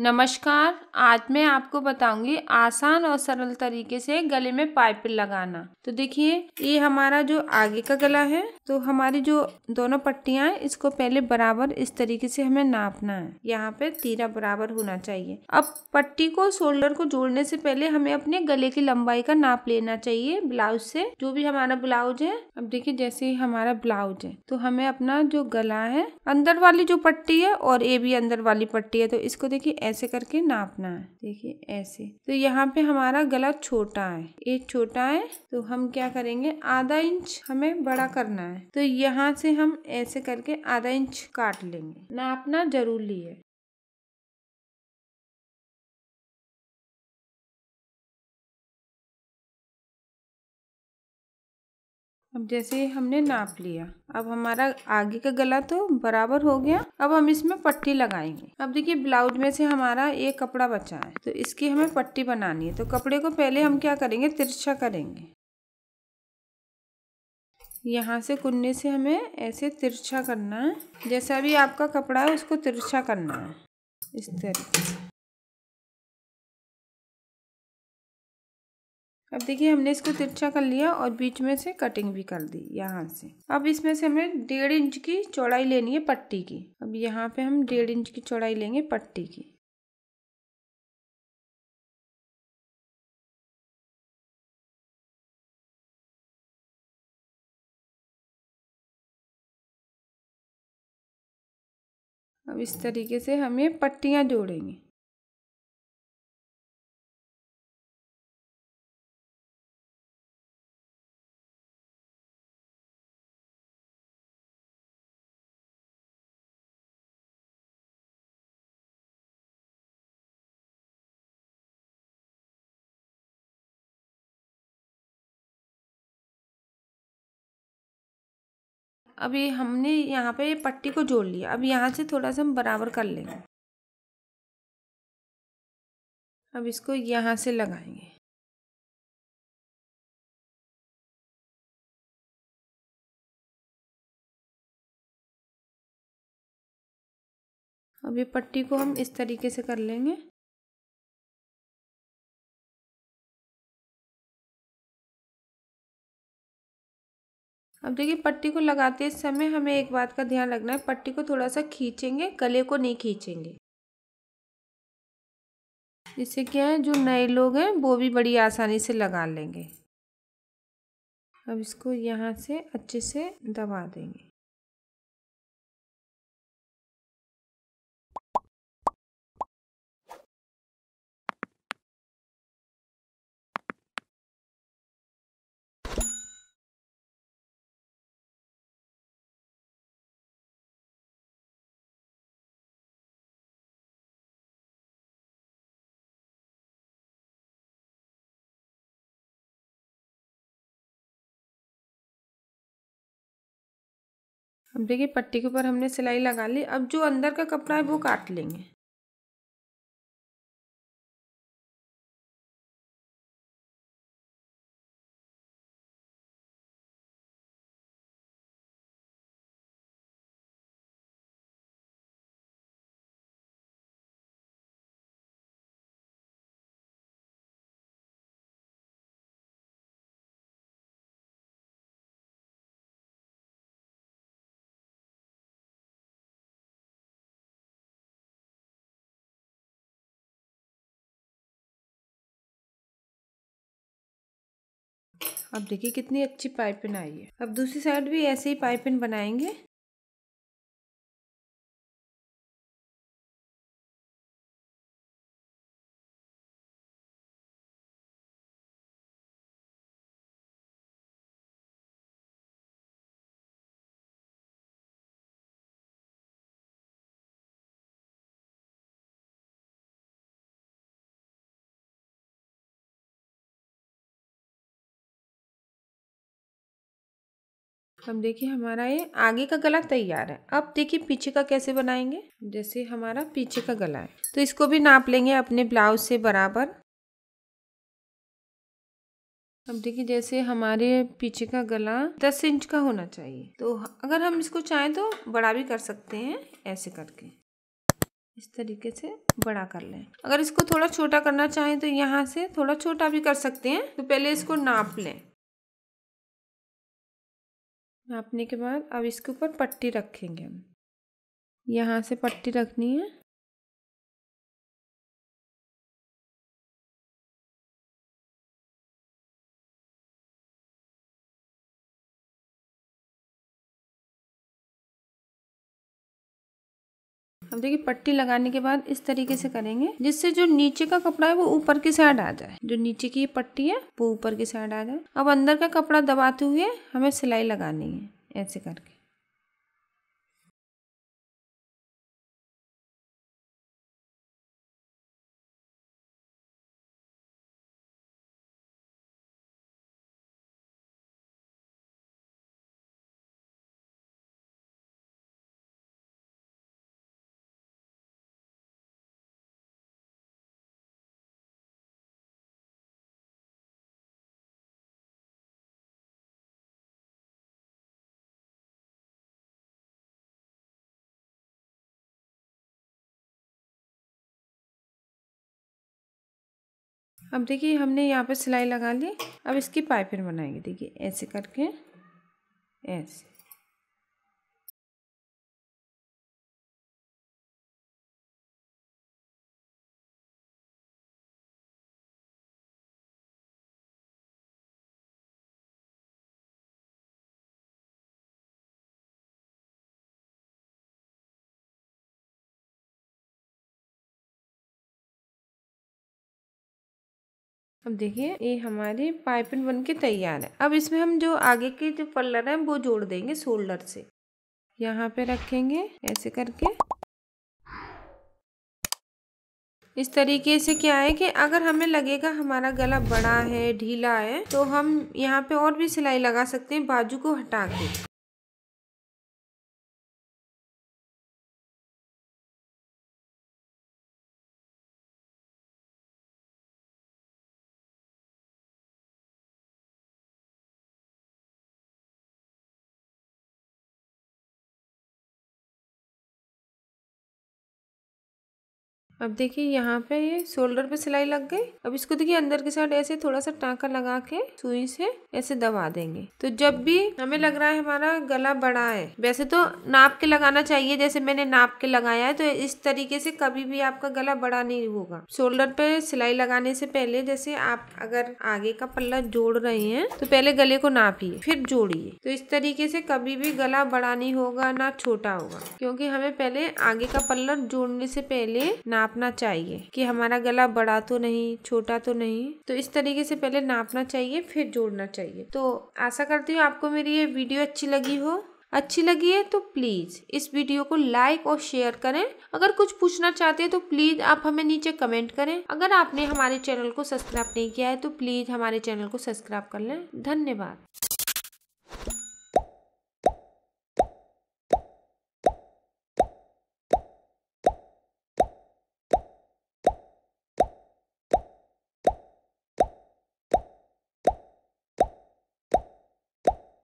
नमस्कार आज मैं आपको बताऊंगी आसान और सरल तरीके से गले में पाइप लगाना तो देखिए ये हमारा जो आगे का गला है तो हमारी जो दोनों पट्टियां हैं इसको पहले बराबर इस तरीके से हमें नापना है यहाँ पे तीरा बराबर होना चाहिए अब पट्टी को शोल्डर को जोड़ने से पहले हमें अपने गले की लंबाई का नाप लेना चाहिए ब्लाउज से जो भी हमारा ब्लाउज है अब देखिये जैसे ही हमारा ब्लाउज है तो हमें अपना जो गला है अंदर वाली जो पट्टी है और ये भी अंदर वाली पट्टी है तो इसको देखिए ऐसे करके नापना है देखिए ऐसे तो यहाँ पे हमारा गला छोटा है ये छोटा है तो हम क्या करेंगे आधा इंच हमें बड़ा करना है तो यहाँ से हम ऐसे करके आधा इंच काट लेंगे नापना जरूरी है अब जैसे हमने नाप लिया अब हमारा आगे का गला तो बराबर हो गया अब हम इसमें पट्टी लगाएंगे अब देखिए ब्लाउज में से हमारा एक कपड़ा बचा है तो इसकी हमें पट्टी बनानी है तो कपड़े को पहले हम क्या करेंगे तिरछा करेंगे यहाँ से कुन्ने से हमें ऐसे तिरछा करना है जैसा भी आपका कपड़ा है उसको तिरछा करना है इस तरीके से अब देखिए हमने इसको तिरछा कर लिया और बीच में से कटिंग भी कर दी यहाँ से अब इसमें से हमें डेढ़ इंच की चौड़ाई लेनी है पट्टी की अब यहाँ पे हम डेढ़ इंच की चौड़ाई लेंगे पट्टी की अब इस तरीके से हम ये पट्टियाँ जोड़ेंगे अभी हमने यहाँ पे पट्टी को जोड़ लिया अब यहाँ से थोड़ा सा हम बराबर कर लेंगे अब इसको यहाँ से लगाएंगे अभी पट्टी को हम इस तरीके से कर लेंगे अब देखिए पट्टी को लगाते समय हमें एक बात का ध्यान रखना है पट्टी को थोड़ा सा खींचेंगे गले को नहीं खींचेंगे इससे क्या है जो नए लोग हैं वो भी बड़ी आसानी से लगा लेंगे अब इसको यहाँ से अच्छे से दबा देंगे अब देखिए पट्टी के ऊपर हमने सिलाई लगा ली अब जो अंदर का कपड़ा है वो काट लेंगे अब देखिए कितनी अच्छी पाइपिन आई है अब दूसरी साइड भी ऐसे ही पाइपिन बनाएंगे अब देखिए हमारा ये आगे का गला तैयार है अब देखिए पीछे का कैसे बनाएंगे जैसे हमारा पीछे का गला है तो इसको भी नाप लेंगे अपने ब्लाउज से बराबर अब देखिए जैसे हमारे पीछे का गला दस इंच का होना चाहिए तो अगर हम इसको चाहें तो बड़ा भी कर सकते हैं ऐसे करके इस तरीके से बड़ा कर लें अगर इसको थोड़ा छोटा करना चाहें तो यहाँ से थोड़ा छोटा भी कर सकते हैं तो पहले इसको नाप लें नापने के बाद अब इसके ऊपर पट्टी रखेंगे हम यहाँ से पट्टी रखनी है अब देखिए पट्टी लगाने के बाद इस तरीके से करेंगे जिससे जो नीचे का कपड़ा है वो ऊपर की साइड आ जाए जो नीचे की पट्टी है वो ऊपर की साइड आ जाए अब अंदर का कपड़ा दबाते हुए हमें सिलाई लगानी है ऐसे करके अब देखिए हमने यहाँ पर सिलाई लगा ली अब इसकी पाइपिंग बनाएंगे देखिए ऐसे करके ऐसे अब देखिए ये हमारी पाइपिंग बन के तैयार है अब इसमें हम जो आगे के जो पल्लर है वो जोड़ देंगे शोल्डर से यहाँ पे रखेंगे ऐसे करके इस तरीके से क्या है कि अगर हमें लगेगा हमारा गला बड़ा है ढीला है तो हम यहाँ पे और भी सिलाई लगा सकते हैं बाजू को हटा के अब देखिए यहाँ पे ये शोल्डर पे सिलाई लग गई अब इसको देखिए अंदर के साइड ऐसे थोड़ा सा टाँका लगा के सुई से ऐसे दबा देंगे तो जब भी हमें लग रहा है हमारा गला बड़ा है वैसे तो नाप के लगाना चाहिए जैसे मैंने नाप के लगाया है तो इस तरीके से कभी भी आपका गला बड़ा नहीं होगा शोल्डर पे सिलाई लगाने से पहले जैसे आप अगर आगे का पल्ला जोड़ रहे हैं तो पहले गले को नापिए फिर जोड़िए तो इस तरीके से कभी भी गला बड़ा नहीं होगा ना छोटा होगा क्योंकि हमें पहले आगे का पल्ला जोड़ने से पहले नाप नापना चाहिए कि हमारा गला बड़ा तो नहीं छोटा तो नहीं तो इस तरीके से पहले नापना चाहिए फिर जोड़ना चाहिए तो आशा करती हूँ आपको मेरी ये वीडियो अच्छी लगी हो अच्छी लगी है तो प्लीज़ इस वीडियो को लाइक और शेयर करें अगर कुछ पूछना चाहते हैं तो प्लीज़ आप हमें नीचे कमेंट करें अगर आपने हमारे चैनल को सब्सक्राइब नहीं किया है तो प्लीज़ हमारे चैनल को सब्सक्राइब कर लें धन्यवाद